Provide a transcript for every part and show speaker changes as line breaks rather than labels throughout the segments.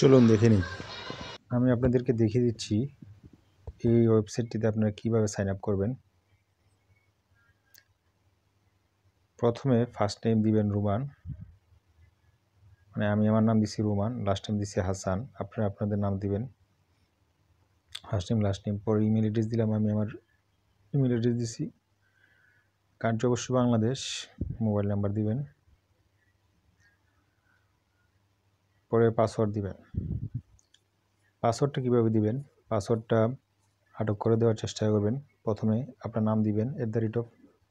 চলুন দেখে নিই আমি আপনাদেরকে দেখিয়ে দিচ্ছি এই ওয়েবসাইটটিতে আপনারা কীভাবে সাইন আপ করবেন প্রথমে ফার্স্ট টাইম দিবেন রুমান মানে আমি আমার নাম দিছি রুমান লাস্ট টাইম দিছি হাসান আপনারা আপনাদের নাম দিবেন ফার্স্ট টাইম লাস্ট টাইম পর ইমেল অ্যাড্রেস দিলাম আমি আমার ইমেল অ্যাড্রেস দিছি কান্ট্রি অবশ্যই বাংলাদেশ মোবাইল নাম্বার দিবেন তারপরে পাসওয়ার্ড দিবেন পাসওয়ার্ডটা কীভাবে দিবেন পাসওয়ার্ডটা আটক করে দেওয়ার চেষ্টা করবেন প্রথমে আপনার নাম দিবেন এট দ্য রেট অফ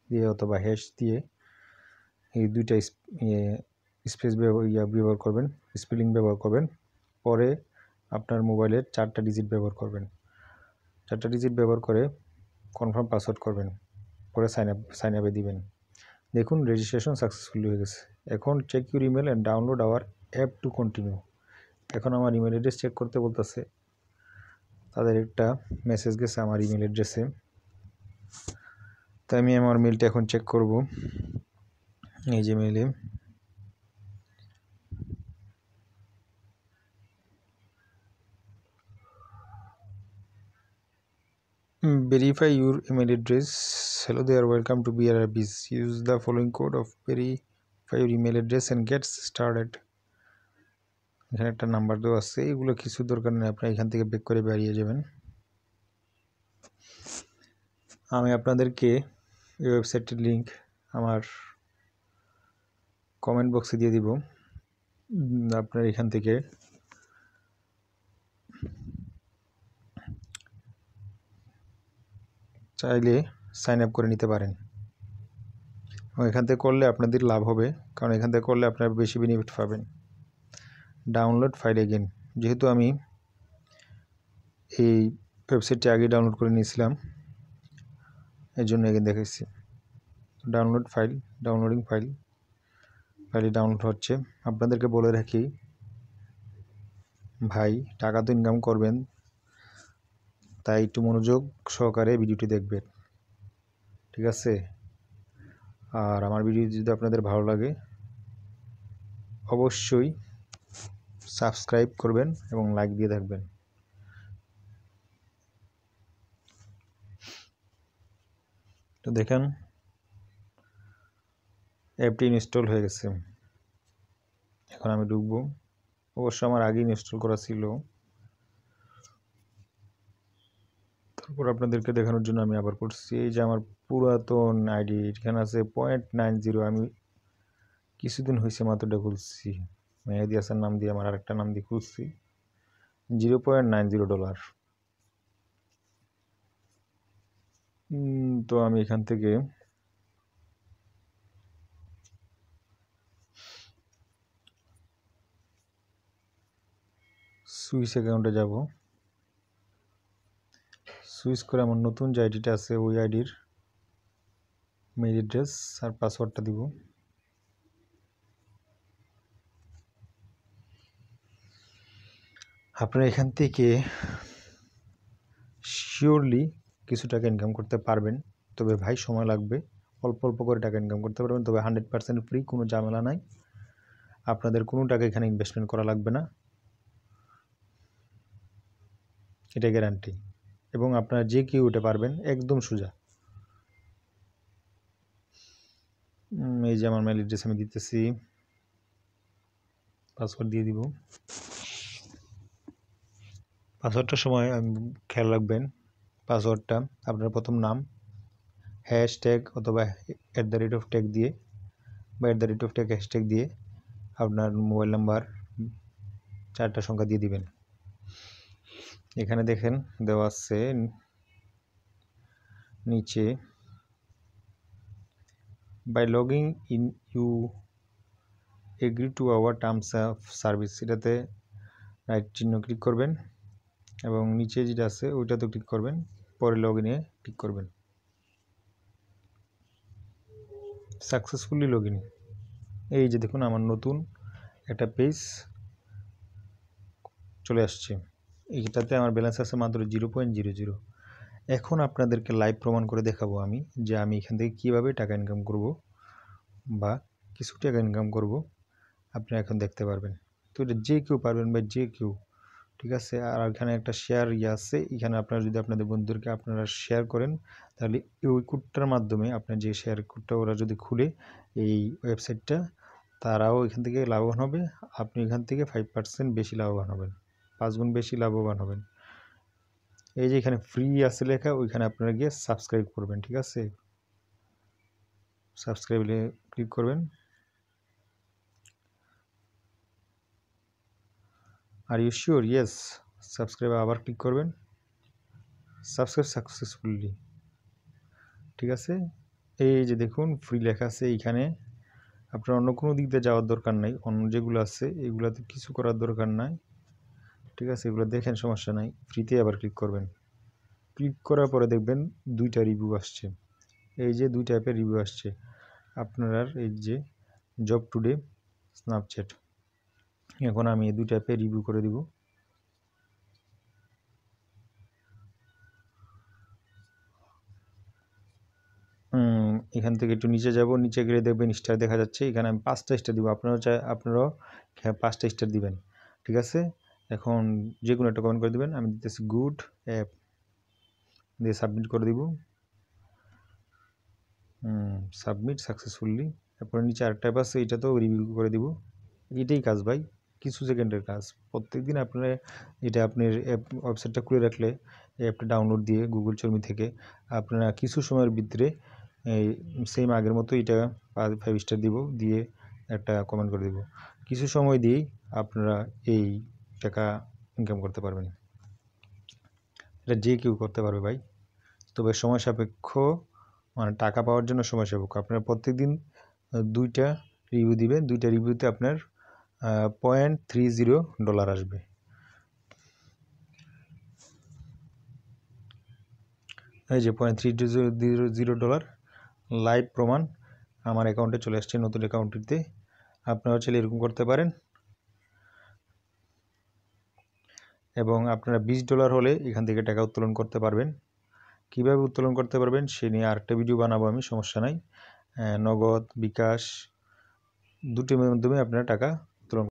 দিয়ে অথবা হ্যাশ দিয়ে এই দুইটা স্পেস ব্যবহার করবেন স্পেলিং ব্যবহার করবেন পরে আপনার মোবাইলের চারটা ডিজিট ব্যবহার করবেন চারটা ডিজিট ব্যবহার করে কনফার্ম পাসওয়ার্ড করবেন পরে সাইন আপ সাইন আপে দিবেন দেখুন রেজিস্ট্রেশন সাকসেসফুলি হয়ে গেছে এখন check your email and download our app to continue এখন আমার ইমেল অ্যাড্রেস চেক করতে বলতেছে তাদের একটা মেসেজ গেছে আমার ইমেল অ্যাড্রেসে তাই আমি আমার মেলটা এখন চেক করব এই যে মেলে verify your email address hello there welcome to বিআরআর বিস use the following code of verify your email address and gets started এখানে একটা নাম্বার দেওয়া আছে এগুলো কিছু দরকার নেই আপনারা এখান থেকে বেক করে বেরিয়ে যাবেন আমি আপনাদেরকে এই ওয়েবসাইটটির লিঙ্ক আমার কমেন্ট বক্সে দিয়ে দিব আপনার এখান থেকে চাইলে সাইন আপ করে নিতে পারেন এবং এখান থেকে করলে আপনাদের লাভ হবে কারণ এখান থেকে করলে আপনারা বেশি বেনিফিট পাবেন ডাউনলোড ফাইল এগেন যেহেতু আমি এই ওয়েবসাইটটি আগে ডাউনলোড করে নিয়েছিলাম এর জন্য এগেন দেখাচ্ছি ডাউনলোড ফাইল ডাউনলোডিং ফাইল ফাইলটি ডাউনলোড হচ্ছে আপনাদেরকে বলে রাখি ভাই টাকা তো ইনকাম করবেন তাই একটু মনোযোগ সহকারে ভিডিওটি দেখবেন ঠিক আছে আর আমার ভিডিও যদি আপনাদের ভালো লাগে অবশ্যই সাবস্ক্রাইব করবেন এবং লাইক দিয়ে থাকবেন তো দেখেন অ্যাপটি ইনস্টল হয়ে গেছে এখন আমি ঢুকব অবশ্য আমার আগে ইনস্টল করা ছিল তারপর আপনাদেরকে দেখানোর জন্য আমি আবার করছি এই যে আমার পুরাতন আইডি এখানে আছে পয়েন্ট নাইন জিরো আমি কিছুদিন হয়েছে মাত্রটা খুলছি মেহেদি হাসান নাম দিয়ে আমার আরেকটা নাম দিয়ে খুঁজছি zero point nine zero dollar তো আমি এখান থেকে সুইস অ্যাকাউন্টে যাব সুইচ করে আমার নতুন যে আইডিটা আছে ওই আইডির মেইল অ্যাড্রেস আর পাসওয়ার্ডটা দিব আপনারা এখান থেকে শিওরলি কিছু টাকা ইনকাম করতে পারবেন তবে ভাই সময় লাগবে অল্প অল্প করে টাকা ইনকাম করতে পারবেন তবে হান্ড্রেড পার্সেন্ট ফ্রি কোনো ঝামেলা নাই আপনাদের কোনো টাকা এখানে ইনভেস্টমেন্ট করা লাগবে না এটা গ্যারান্টি এবং আপনারা যে কেউ উঠে পারবেন একদম সোজা এই যে আমার মেল অ্যাড্রেস আমি দিতেছি পাসওয়ার্ড দিয়ে দিব পাসওয়ার্ডটার সময় খেয়াল রাখবেন পাসওয়ার্ডটা আপনার প্রথম নাম হ্যাশ ট্যাগ অথবা at the rate of tag দিয়ে বা at the rate of tag hashtag দিয়ে আপনার মোবাইল নাম্বার চারটা সংখ্যা দিয়ে দিবেন এখানে দেখেন দেওয়া আছে নিচে by logging in you agree to our terms of service এটাতে রাইট চিহ্ন ক্লিক করবেন এবং নিচে যেটা আছে ওইটাতে ক্লিক করবেন পরে লগ ইনে ক্লিক করবেন সাকসেসফুলি লগ ইন এই যে দেখুন আমার নতুন একটা পেজ চলে আসছে এইটাতে আমার ব্যালেন্স আছে মাত্র জিরো পয়েন্ট জিরো জিরো এখন আপনাদেরকে লাইভ প্রমাণ করে দেখাবো আমি যে আমি এখান থেকে কিভাবে টাকা ইনকাম করব বা কিছু টাকা ইনকাম করব আপনি এখন দেখতে পারবেন তো এটা যে কেউ পারবেন বা যে কেউ ঠিক আছে আর এখানে একটা শেয়ার ইয়ে আছে এখানে আপনারা যদি আপনাদের বন্ধুদেরকে আপনারা শেয়ার করেন তাহলে ওই কোডটার মাধ্যমে আপনার যে শেয়ার কোডটা ওরা যদি খুলে এই ওয়েবসাইটটা তারাও এখান থেকে লাভবান হবে আপনি এখান থেকে ফাইভ পার্সেন্ট বেশি লাভবান হবেন পাঁচ গুণ বেশি লাভবান হবেন এই যে এখানে ফ্রি আছে লেখা ওইখানে আপনারা গিয়ে সাবস্ক্রাইব করবেন ঠিক আছে সাবস্ক্রাইবে ক্লিক করবেন আর ইউ শিওর ইয়েস সাবস্ক্রাইবে আবার ক্লিক করবেন সাবস্ক্রাইব সাকসেসফুলি ঠিক আছে এই যে দেখুন ফ্রি লেখা আছে এইখানে আপনার অন্য কোনো দিক দিয়ে যাওয়ার দরকার নাই অন্য যেগুলো আছে এগুলাতে কিছু করার দরকার নাই ঠিক আছে এগুলো দেখেন সমস্যা নাই ফ্রিতে আবার ক্লিক করবেন ক্লিক করার পরে দেখবেন দুইটা রিভিউ আসছে এই যে দুই টাইপের রিভিউ আসছে আপনার এই যে জব টুডে স্ন্যাপচ্যাট এখন আমি এই দুটো অ্যাপে রিভিউ করে দিব এখান থেকে একটু নিচে যাব নিচে গেলে দেখবেন স্টার দেখা যাচ্ছে এখানে আমি পাঁচটা স্টার দিব আপনারা চাই আপনারাও পাঁচটা স্টার দিবেন ঠিক আছে এখন যে কোনো একটা কমেন্ট করে দেবেন আমি দিতেছি গুড অ্যাপ দিয়ে সাবমিট করে দিব সাবমিট সাকসেসফুলি তারপরে নিচে আরেকটা অ্যাপ আছে এটা তো রিভিউ করে দিব এটাই কাজ ভাই কিছু সেকেন্ডের কাজ প্রত্যেক দিন এটা আপনার অ্যাপ ওয়েবসাইটটা খুলে রাখলে অ্যাপটা ডাউনলোড দিয়ে গুগল চর্মি থেকে আপনারা কিছু সময়ের ভিতরে এই সেম আগের মতো এটা ফাইভ স্টার দিব দিয়ে একটা কমেন্ট করে দেব কিছু সময় দিয়েই আপনারা এই টাকা ইনকাম করতে পারবেন এটা যে কেউ করতে পারবে ভাই তবে সময় সাপেক্ষ মানে টাকা পাওয়ার জন্য সময় সাপেক্ষ আপনারা প্রত্যেক দিন দুইটা রিভিউ দিবেন দুইটা রিভিউতে আপনার পয়েন্ট থ্রি জিরো ডলার আসবে এই যে point three zero zero dollar live প্রমাণ আমার অ্যাকাউন্টে চলে আসছে নতুন অ্যাকাউন্টটিতে আপনারা চাইলে এরকম করতে পারেন এবং আপনারা বিশ ডলার হলে এখান থেকে টাকা উত্তোলন করতে পারবেন কিভাবে উত্তোলন করতে পারবেন সে নিয়ে আরেকটা ভিডিও বানাবো আমি সমস্যা নাই নগদ বিকাশ দুটির মাধ্যমে আপনারা টাকা которым